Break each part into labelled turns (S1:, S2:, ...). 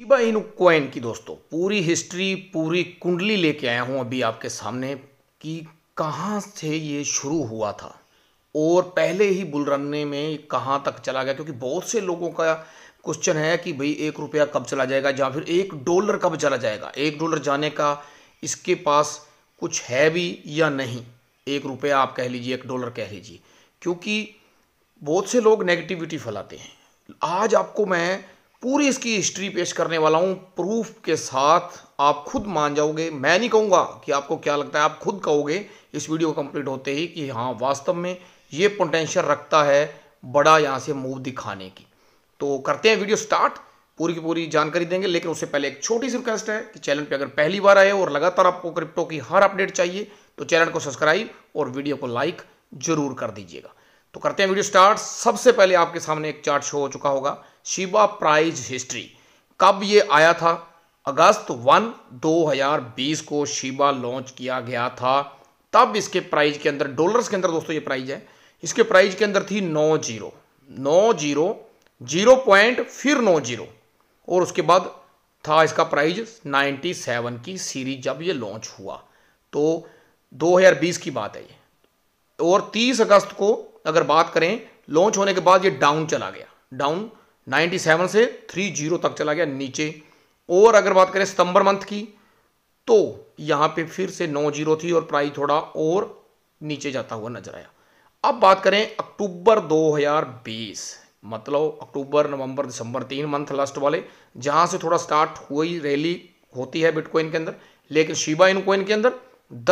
S1: Shiba Inu coin की दोस्तों पूरी हिस्ट्री पूरी कुंडली लेके आया हूँ अभी आपके सामने कि कहाँ से ये शुरू हुआ था और पहले ही बुलरने में कहाँ तक चला गया क्योंकि बहुत से लोगों का क्वेश्चन है कि भाई एक रुपया कब चला जाएगा या फिर एक डॉलर कब चला जाएगा एक डॉलर जाने का इसके पास कुछ है भी या नहीं एक रुपया आप कह लीजिए एक डॉलर कह लीजिए क्योंकि बहुत से लोग नेगेटिविटी फैलाते हैं आज आपको मैं पूरी इसकी हिस्ट्री पेश करने वाला हूँ प्रूफ के साथ आप खुद मान जाओगे मैं नहीं कहूँगा कि आपको क्या लगता है आप खुद कहोगे इस वीडियो कंप्लीट होते ही कि हाँ वास्तव में ये पोटेंशियल रखता है बड़ा यहाँ से मूव दिखाने की तो करते हैं वीडियो स्टार्ट पूरी की पूरी जानकारी देंगे लेकिन उससे पहले एक छोटी सी रिक्वेस्ट है कि चैनल पे अगर पहली बार आए और लगातार आपको क्रिप्टो की हर अपडेट चाहिए तो चैनल को सब्सक्राइब और वीडियो को लाइक जरूर कर दीजिएगा तो करते हैं वीडियो स्टार्ट सबसे पहले आपके सामने एक चार्ट शो हो चुका होगा शिवा प्राइज हिस्ट्री कब ये आया था अगस्त 1 2020 को शिवा लॉन्च किया गया था तब इसके प्राइज के अंदर डॉलर्स के अंदर दोस्तों ये प्राइज है इसके प्राइज के अंदर थी नौ जीरो नौ जीरो जीरो पॉइंट फिर नौ जीरो और उसके बाद था इसका प्राइज 97 की सीरीज जब ये लॉन्च हुआ तो 2020 की बात है ये और 30 अगस्त को अगर बात करें लॉन्च होने के बाद ये डाउन चला गया डाउन 97 से 30 तक चला गया नीचे और अगर बात करें सितंबर मंथ की तो यहां पे फिर से नौ जीरो थी और प्राइस थोड़ा और नीचे जाता हुआ नजर आया अब बात करें अक्टूबर 2020 मतलब अक्टूबर नवंबर दिसंबर तीन मंथ लास्ट वाले जहां से थोड़ा स्टार्ट हुई रैली होती है बिटकॉइन के अंदर लेकिन शिबा इनकोइन के अंदर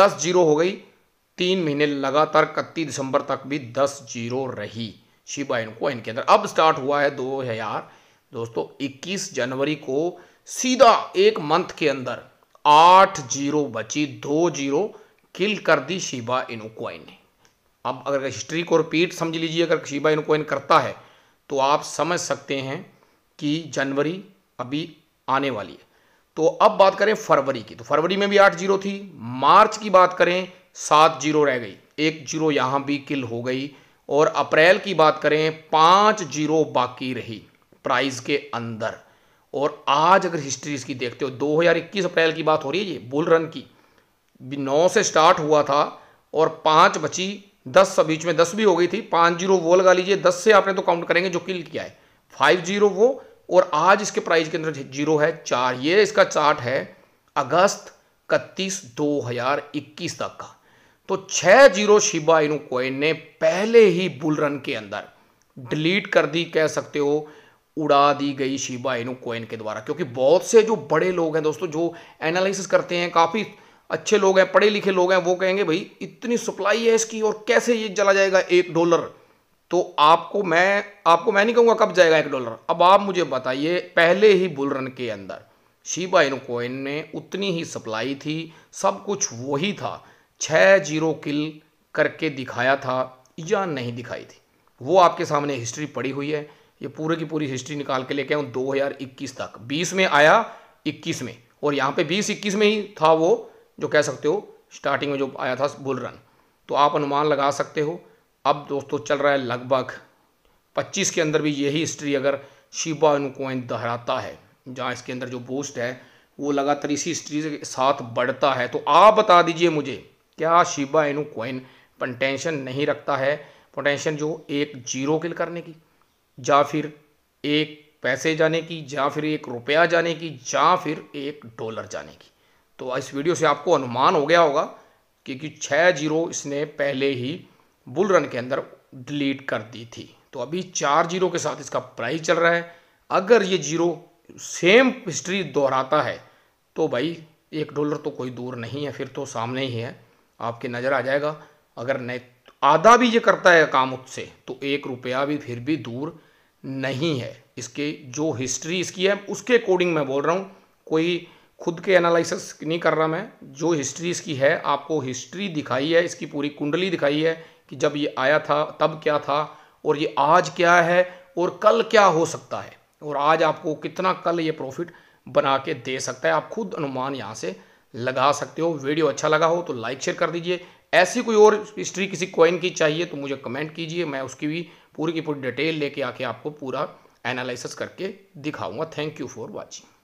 S1: दस जीरो हो गई तीन महीने लगातार इकतीस दिसंबर तक भी दस जीरो रही शिबा इनको इनके अंदर अब स्टार्ट हुआ है दो हजार दोस्तों 21 जनवरी को सीधा एक मंथ के अंदर आठ जीरो बची दो जीरो किल कर दी शिबा इनो कॉइन ने अब अगर हिस्ट्री को रिपीट समझ लीजिए अगर शिबा इनो कॉइन करता है तो आप समझ सकते हैं कि जनवरी अभी आने वाली है तो अब बात करें फरवरी की तो फरवरी में भी आठ जीरो थी मार्च की बात करें सात जीरो रह गई एक जीरो यहां भी किल हो गई और अप्रैल की बात करें पांच जीरो बाकी रही प्राइस के अंदर और आज अगर हिस्ट्री इसकी देखते हो 2021 अप्रैल की बात हो रही है ये बुल रन की नौ से स्टार्ट हुआ था और पांच बची दस बीच में दस भी हो गई थी पांच जीरो वो लगा लीजिए दस से आपने तो काउंट करेंगे जो किल किया है फाइव जीरो वो और आज इसके प्राइस के अंदर जीरो है चार ये इसका चार्ट है अगस्त इकतीस दो हजार इक्कीस तक का तो छः जीरो शिबा इनू कोइन ने पहले ही बुल रन के अंदर डिलीट कर दी कह सकते हो उड़ा दी गई शिबा इनू कोइन के द्वारा क्योंकि बहुत से जो बड़े लोग हैं दोस्तों जो एनालिसिस करते हैं काफ़ी अच्छे लोग हैं पढ़े लिखे लोग हैं वो कहेंगे भाई इतनी सप्लाई है इसकी और कैसे ये चला जाएगा एक डॉलर तो आपको मैं आपको मैं नहीं कहूँगा कब जाएगा एक डॉलर अब आप मुझे बताइए पहले ही बुल रन के अंदर शिबा इनू कोइन में उतनी ही सप्लाई थी सब कुछ वही था छः जीरो किल करके दिखाया था या नहीं दिखाई थी वो आपके सामने हिस्ट्री पड़ी हुई है ये पूरे की पूरी हिस्ट्री निकाल के लेके आऊँ इक्कीस तक बीस में आया इक्कीस में और यहाँ पे बीस इक्कीस में ही था वो जो कह सकते हो स्टार्टिंग में जो आया था बुल रन तो आप अनुमान लगा सकते हो अब दोस्तों चल रहा है लगभग 25 के अंदर भी यही हिस्ट्री अगर शिबा अनुकोइन दोहराता है जहाँ इसके अंदर जो बूस्ट है वो लगातार इसी हिस्ट्री के साथ बढ़ता है तो आप बता दीजिए मुझे क्या शिबा इनू कोइन पोटेंशन नहीं रखता है पोटेंशन जो एक जीरो किल करने की या फिर एक पैसे जाने की या फिर एक रुपया जाने की या फिर एक डॉलर जाने की तो इस वीडियो से आपको अनुमान हो गया होगा क्योंकि छः जीरो इसने पहले ही बुल रन के अंदर डिलीट कर दी थी तो अभी चार जीरो के साथ इसका प्राइस चल रहा है अगर ये जीरो सेम हिस्ट्री दोहराता है तो भाई एक डॉलर तो कोई दूर नहीं है फिर तो सामने ही है आपके नज़र आ जाएगा अगर नहीं आधा भी ये करता है काम उससे तो एक रुपया भी फिर भी दूर नहीं है इसके जो हिस्ट्री इसकी है उसके अकॉर्डिंग मैं बोल रहा हूँ कोई खुद के एनालिसिस नहीं कर रहा मैं जो हिस्ट्री इसकी है आपको हिस्ट्री दिखाई है इसकी पूरी कुंडली दिखाई है कि जब ये आया था तब क्या था और ये आज क्या है और कल क्या हो सकता है और आज आपको कितना कल ये प्रॉफिट बना के दे सकता है आप खुद अनुमान यहाँ से लगा सकते हो वीडियो अच्छा लगा हो तो लाइक शेयर कर दीजिए ऐसी कोई और हिस्ट्री किसी कॉइन की चाहिए तो मुझे कमेंट कीजिए मैं उसकी भी पूरी की पूरी डिटेल लेके आके आपको पूरा एनालिसिस करके दिखाऊंगा थैंक यू फॉर वॉचिंग